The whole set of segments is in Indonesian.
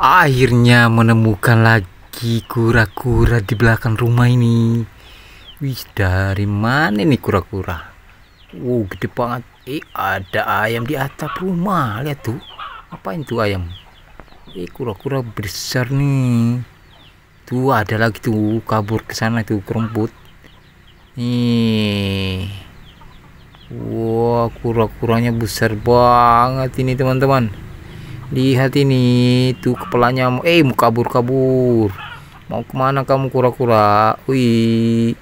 Akhirnya menemukan lagi kura-kura di belakang rumah ini. Wih, dari mana nih kura-kura? Wow, gede banget. Eh, ada ayam di atap rumah. Lihat tuh. apa itu ayam? Eh, kura-kura besar nih. Tuh, ada lagi tuh. Kabur ke sana tuh, kerumput. Nih. Wah, wow, kura-kuranya besar banget ini, teman-teman lihat ini tuh kepalanya eh mau kabur-kabur mau kemana kamu kura-kura wih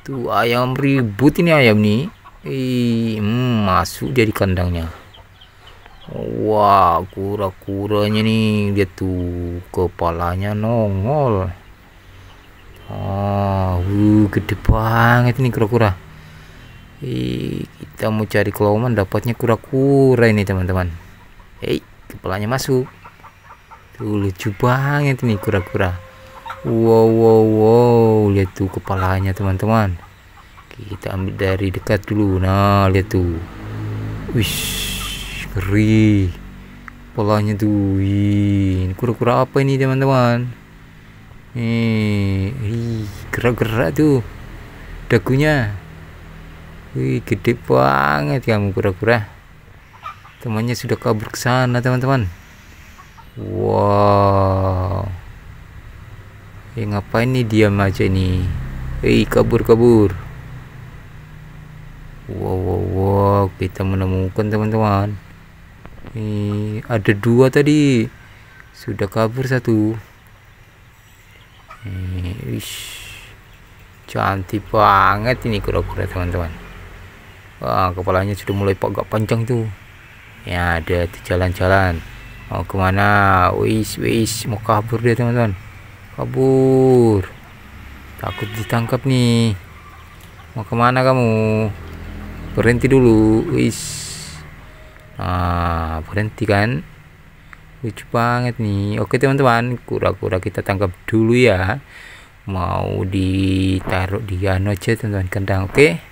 tuh ayam ribut ini ayam nih Ih, hmm, masuk jadi kandangnya. Wah, kura-kuranya nih dia tuh kepalanya nongol. Ah, uh, gede banget nih kura-kura. Ih, kita mau cari keloman dapatnya kura-kura ini, teman-teman. Hei kepalanya masuk tuh lucu banget nih kura-kura wow wow wow lihat tuh kepalanya teman-teman kita ambil dari dekat dulu nah lihat tuh wish ngeri kepalanya tuh ini kura-kura apa ini teman-teman eh gerak-gerak tuh dagunya wih gede banget kamu kura-kura temannya sudah kabur ke sana teman-teman wow eh ngapain nih diam aja nih eh kabur kabur wow wow wow kita menemukan teman-teman eh ada dua tadi sudah kabur satu eh ish. cantik banget ini kura-kura teman-teman wah kepalanya sudah mulai agak panjang tuh ya ada tuh jalan-jalan mau kemana wis wis mau kabur dia teman-teman kabur takut ditangkap nih mau kemana kamu berhenti dulu wis nah berhenti kan lucu banget nih oke teman-teman kura-kura kita tangkap dulu ya mau ditaruh di anu teman-teman kandang oke okay?